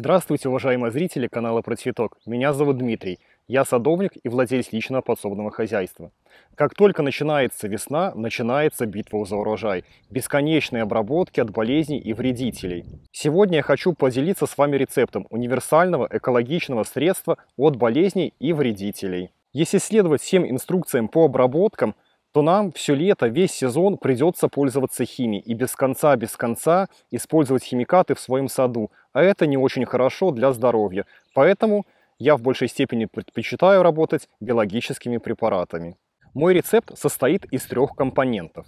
Здравствуйте, уважаемые зрители канала Про Цветок. Меня зовут Дмитрий. Я садовник и владелец личного подсобного хозяйства. Как только начинается весна, начинается битва за урожай. Бесконечные обработки от болезней и вредителей. Сегодня я хочу поделиться с вами рецептом универсального экологичного средства от болезней и вредителей. Если следовать всем инструкциям по обработкам – что нам все лето, весь сезон придется пользоваться химией и без конца, без конца использовать химикаты в своем саду, а это не очень хорошо для здоровья. Поэтому я в большей степени предпочитаю работать биологическими препаратами. Мой рецепт состоит из трех компонентов.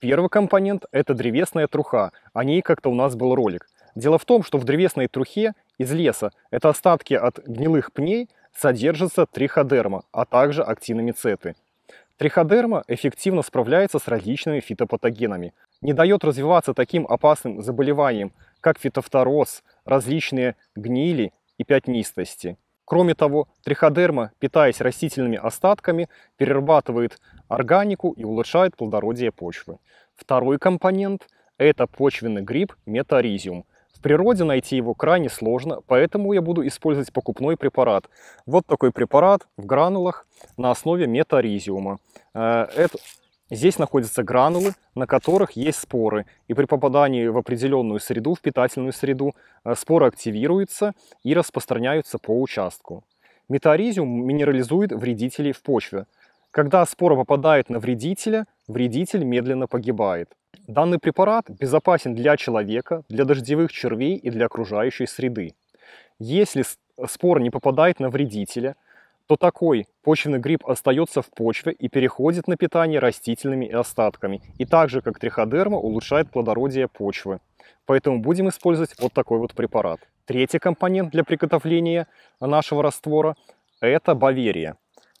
Первый компонент – это древесная труха, о ней как-то у нас был ролик. Дело в том, что в древесной трухе из леса, это остатки от гнилых пней, содержится триходерма, а также актиномицеты – Триходерма эффективно справляется с различными фитопатогенами, не дает развиваться таким опасным заболеваниям, как фитофтороз, различные гнили и пятнистости. Кроме того, триходерма, питаясь растительными остатками, перерабатывает органику и улучшает плодородие почвы. Второй компонент – это почвенный гриб метаризиум – в природе найти его крайне сложно, поэтому я буду использовать покупной препарат. Вот такой препарат в гранулах на основе метаризиума. Э, Это, Здесь находятся гранулы, на которых есть споры, и при попадании в определенную среду, в питательную среду, э, споры активируются и распространяются по участку. Метаризиум минерализует вредителей в почве. Когда спора попадает на вредителя, вредитель медленно погибает. Данный препарат безопасен для человека, для дождевых червей и для окружающей среды. Если спор не попадает на вредителя, то такой почвенный гриб остается в почве и переходит на питание растительными остатками, и так же, как триходерма, улучшает плодородие почвы. Поэтому будем использовать вот такой вот препарат. Третий компонент для приготовления нашего раствора – это баверия.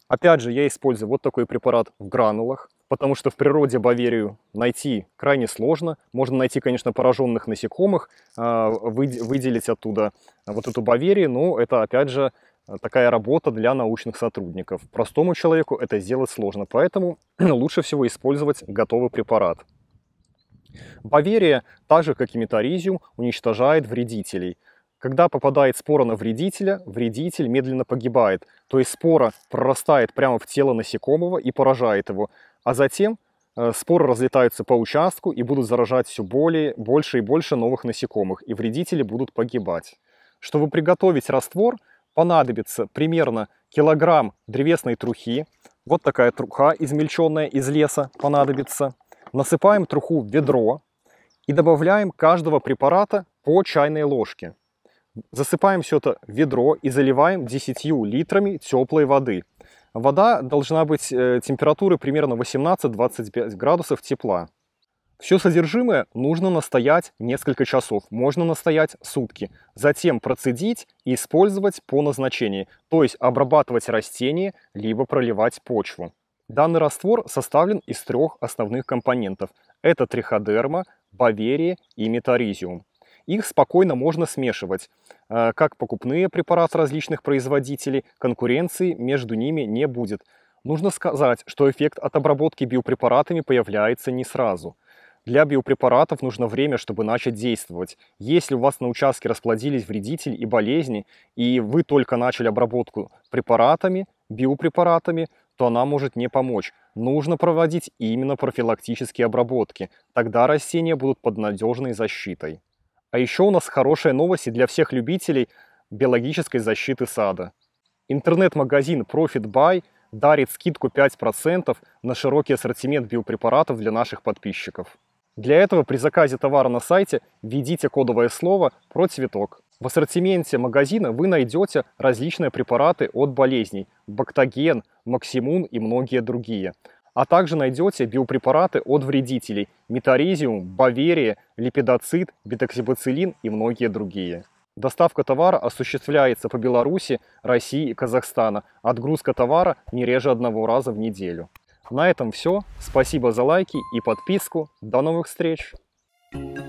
Опять же, я использую вот такой препарат в гранулах потому что в природе Баверию найти крайне сложно. Можно найти, конечно, пораженных насекомых, а, выделить оттуда а, вот эту Баверию, но это, опять же, такая работа для научных сотрудников. Простому человеку это сделать сложно, поэтому лучше всего использовать готовый препарат. Баверия, так же как и метаризиум, уничтожает вредителей. Когда попадает спора на вредителя, вредитель медленно погибает, то есть спора прорастает прямо в тело насекомого и поражает его а затем э, споры разлетаются по участку и будут заражать все более, больше и больше новых насекомых, и вредители будут погибать. Чтобы приготовить раствор, понадобится примерно килограмм древесной трухи. Вот такая труха, измельченная из леса, понадобится. Насыпаем труху в ведро и добавляем каждого препарата по чайной ложке. Засыпаем все это в ведро и заливаем 10 литрами теплой воды – Вода должна быть э, температуры примерно 18-25 градусов тепла. Все содержимое нужно настоять несколько часов, можно настоять сутки. Затем процедить и использовать по назначению, то есть обрабатывать растения либо проливать почву. Данный раствор составлен из трех основных компонентов. Это триходерма, баверия и метаризиум их спокойно можно смешивать. Э, как покупные препараты различных производителей, конкуренции между ними не будет. Нужно сказать, что эффект от обработки биопрепаратами появляется не сразу. Для биопрепаратов нужно время, чтобы начать действовать. Если у вас на участке расплодились вредители и болезни, и вы только начали обработку препаратами, биопрепаратами, то она может не помочь. Нужно проводить именно профилактические обработки. Тогда растения будут под надежной защитой. А еще у нас хорошая новость и для всех любителей биологической защиты сада. Интернет-магазин Profit Buy дарит скидку 5% на широкий ассортимент биопрепаратов для наших подписчиков. Для этого при заказе товара на сайте введите кодовое слово «Про цветок». В ассортименте магазина вы найдете различные препараты от болезней – бактоген, максимун и многие другие – а также найдете биопрепараты от вредителей – метаризиум, баверия, липидоцит, бетоксибацилин и многие другие. Доставка товара осуществляется по Беларуси, России и Казахстана. Отгрузка товара не реже одного раза в неделю. На этом все. Спасибо за лайки и подписку. До новых встреч! Thank you